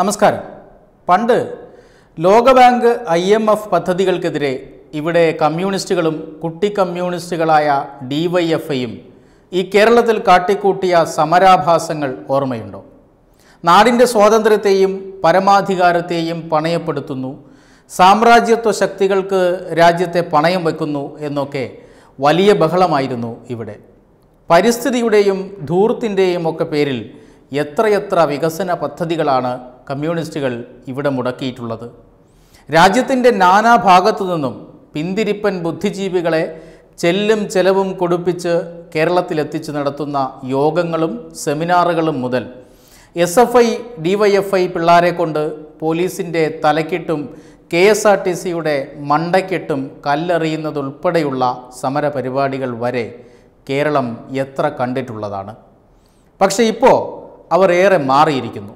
നമസ്കാരം പണ്ട് ലോകബാങ്ക് ഐ എം എഫ് പദ്ധതികൾക്കെതിരെ ഇവിടെ കമ്മ്യൂണിസ്റ്റുകളും കുട്ടി കമ്മ്യൂണിസ്റ്റുകളായ ഡി വൈ എഫ് ഐയും ഈ കേരളത്തിൽ കാട്ടിക്കൂട്ടിയ സമരാഭാസങ്ങൾ ഓർമ്മയുണ്ടോ നാടിൻ്റെ സ്വാതന്ത്ര്യത്തെയും പരമാധികാരത്തെയും പണയപ്പെടുത്തുന്നു സാമ്രാജ്യത്വ ശക്തികൾക്ക് രാജ്യത്തെ പണയം വയ്ക്കുന്നു എന്നൊക്കെ വലിയ ബഹളമായിരുന്നു ഇവിടെ പരിസ്ഥിതിയുടെയും ധൂർത്തിൻ്റെയും ഒക്കെ പേരിൽ എത്രയെത്ര വികസന പദ്ധതികളാണ് കമ്മ്യൂണിസ്റ്റുകൾ ഇവിടെ മുടക്കിയിട്ടുള്ളത് രാജ്യത്തിൻ്റെ നാനാഭാഗത്തു നിന്നും പിന്തിരിപ്പൻ ബുദ്ധിജീവികളെ ചെല്ലും ചെലവും കൊടുപ്പിച്ച് കേരളത്തിലെത്തിച്ച് നടത്തുന്ന യോഗങ്ങളും സെമിനാറുകളും മുതൽ S F I D Y F I പിള്ളാരെ കൊണ്ട് പോലീസിൻ്റെ തലക്കിട്ടും കെ എസ് ആർ ടി സിയുടെ മണ്ടയ്ക്കിട്ടും കല്ലെറിയുന്നതുൾപ്പെടെയുള്ള സമരപരിപാടികൾ വരെ കേരളം എത്ര കണ്ടിട്ടുള്ളതാണ് പക്ഷേ ഇപ്പോൾ അവർ ഏറെ മാറിയിരിക്കുന്നു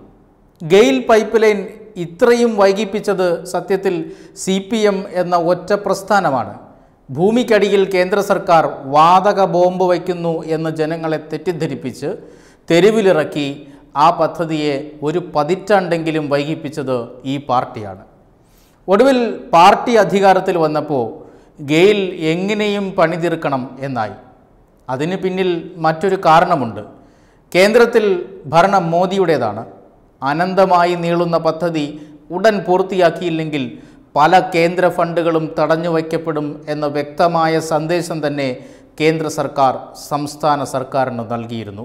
ഗെയിൽ പൈപ്പ് ലൈൻ ഇത്രയും വൈകിപ്പിച്ചത് സത്യത്തിൽ സി പി എം എന്ന ഒറ്റ പ്രസ്ഥാനമാണ് ഭൂമിക്കടിയിൽ കേന്ദ്ര സർക്കാർ വാതക ബോംബ് വയ്ക്കുന്നു എന്ന് ജനങ്ങളെ തെറ്റിദ്ധരിപ്പിച്ച് തെരുവിലിറക്കി ആ പദ്ധതിയെ ഒരു പതിറ്റാണ്ടെങ്കിലും വൈകിപ്പിച്ചത് ഈ പാർട്ടിയാണ് ഒടുവിൽ പാർട്ടി അധികാരത്തിൽ വന്നപ്പോൾ ഗെയിൽ എങ്ങനെയും പണിതീർക്കണം എന്നായി അതിന് പിന്നിൽ മറ്റൊരു കാരണമുണ്ട് കേന്ദ്രത്തിൽ ഭരണം മോദിയുടേതാണ് അനന്തമായി നീളുന്ന പദ്ധതി ഉടൻ പൂർത്തിയാക്കിയില്ലെങ്കിൽ പല കേന്ദ്ര ഫണ്ടുകളും തടഞ്ഞു വയ്ക്കപ്പെടും എന്ന വ്യക്തമായ സന്ദേശം തന്നെ കേന്ദ്ര സർക്കാർ സംസ്ഥാന സർക്കാരിന് നൽകിയിരുന്നു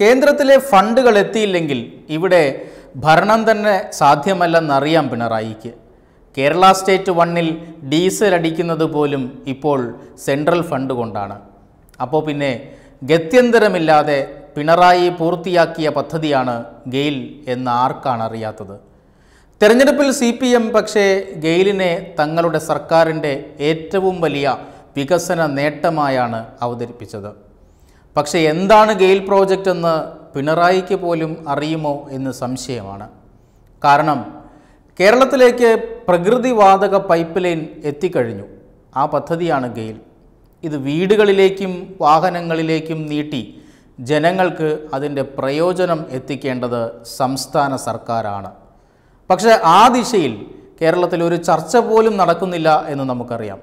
കേന്ദ്രത്തിലെ ഫണ്ടുകൾ എത്തിയില്ലെങ്കിൽ ഇവിടെ ഭരണം തന്നെ സാധ്യമല്ലെന്നറിയാം പിണറായിക്ക് കേരള സ്റ്റേറ്റ് വണ്ണിൽ ഡീസൽ അടിക്കുന്നത് പോലും ഇപ്പോൾ സെൻട്രൽ ഫണ്ട് കൊണ്ടാണ് അപ്പോൾ പിന്നെ ഗത്യന്തരമില്ലാതെ പിണറായി പൂർത്തിയാക്കിയ പദ്ധതിയാണ് ഗെയിൽ എന്ന് ആർക്കാണ് അറിയാത്തത് തെരഞ്ഞെടുപ്പിൽ സി പി എം പക്ഷേ ഗെയിലിനെ തങ്ങളുടെ സർക്കാരിൻ്റെ ഏറ്റവും വലിയ വികസന നേട്ടമായാണ് അവതരിപ്പിച്ചത് പക്ഷേ എന്താണ് ഗെയിൽ പ്രോജക്റ്റ് എന്ന് പിണറായിക്ക് പോലും അറിയുമോ എന്ന് സംശയമാണ് കാരണം കേരളത്തിലേക്ക് പ്രകൃതിവാതക പൈപ്പ് ലൈൻ എത്തിക്കഴിഞ്ഞു ആ പദ്ധതിയാണ് ഗെയിൽ ഇത് വീടുകളിലേക്കും വാഹനങ്ങളിലേക്കും നീട്ടി ജനങ്ങൾക്ക് അതിൻ്റെ പ്രയോജനം എത്തിക്കേണ്ടത് സംസ്ഥാന സർക്കാരാണ് പക്ഷേ ആ ദിശയിൽ കേരളത്തിൽ ഒരു ചർച്ച പോലും നടക്കുന്നില്ല എന്ന് നമുക്കറിയാം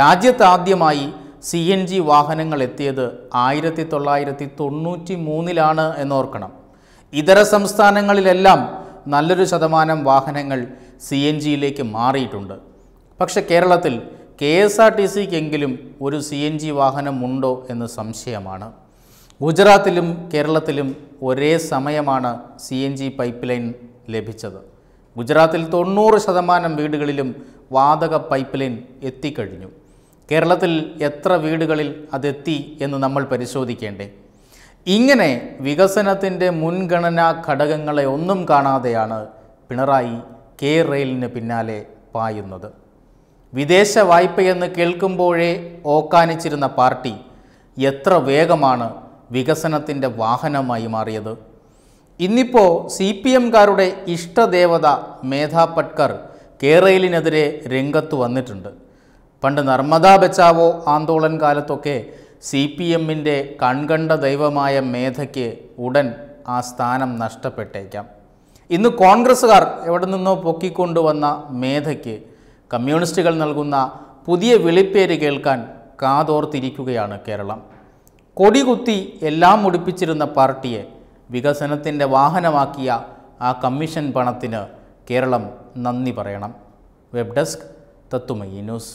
രാജ്യത്താദ്യമായി സി എൻ ജി വാഹനങ്ങൾ എത്തിയത് ആയിരത്തി തൊള്ളായിരത്തി തൊണ്ണൂറ്റി മൂന്നിലാണ് എന്നോർക്കണം ഇതര സംസ്ഥാനങ്ങളിലെല്ലാം നല്ലൊരു ശതമാനം വാഹനങ്ങൾ സി എൻ ജിയിലേക്ക് മാറിയിട്ടുണ്ട് പക്ഷെ കേരളത്തിൽ കെ എസ് ആർ ടി സിക്കെങ്കിലും ഒരു സി എൻ ജി വാഹനമുണ്ടോ എന്ന് സംശയമാണ് ഗുജറാത്തിലും കേരളത്തിലും ഒരേ സമയമാണ് C N G pipeline ലഭിച്ചത് ഗുജറാത്തിൽ തൊണ്ണൂറ് ശതമാനം വീടുകളിലും വാതക പൈപ്പ് ലൈൻ എത്തിക്കഴിഞ്ഞു കേരളത്തിൽ എത്ര വീടുകളിൽ അതെത്തി എന്ന് നമ്മൾ പരിശോധിക്കേണ്ടേ ഇങ്ങനെ വികസനത്തിൻ്റെ മുൻഗണനാ ഘടകങ്ങളെ ഒന്നും കാണാതെയാണ് പിണറായി കെ റെയിലിന് പിന്നാലെ പായുന്നത് വിദേശ വായ്പയെന്ന് കേൾക്കുമ്പോഴേ ഓക്കാനിച്ചിരുന്ന പാർട്ടി എത്ര വേഗമാണ് വികസനത്തിൻ്റെ വാഹനമായി മാറിയത് ഇന്നിപ്പോൾ സി പി എംകാരുടെ ഇഷ്ടദേവത മേധാ പട്കർ കേരളിനെതിരെ രംഗത്ത് വന്നിട്ടുണ്ട് പണ്ട് നർമ്മദാ ബച്ചാവോ ആന്തോളൻ കാലത്തൊക്കെ സി പി എമ്മിൻ്റെ കൺകണ്ട ദൈവമായ മേധയ്ക്ക് ഉടൻ ആ സ്ഥാനം നഷ്ടപ്പെട്ടേക്കാം ഇന്ന് കോൺഗ്രസ്സുകാർ എവിടെ നിന്നോ പൊക്കിക്കൊണ്ടുവന്ന മേധയ്ക്ക് കമ്മ്യൂണിസ്റ്റുകൾ നൽകുന്ന പുതിയ വിളിപ്പേര് കേൾക്കാൻ കാതോർത്തിരിക്കുകയാണ് കേരളം കൊടികുത്തി എല്ലാം മുടിപ്പിച്ചിരുന്ന പാർട്ടിയെ വികസനത്തിൻ്റെ വാഹനമാക്കിയ ആ കമ്മീഷൻ പണത്തിന് കേരളം നന്ദി പറയണം വെബ് ഡെസ്ക് തത്തുമയി ന്യൂസ്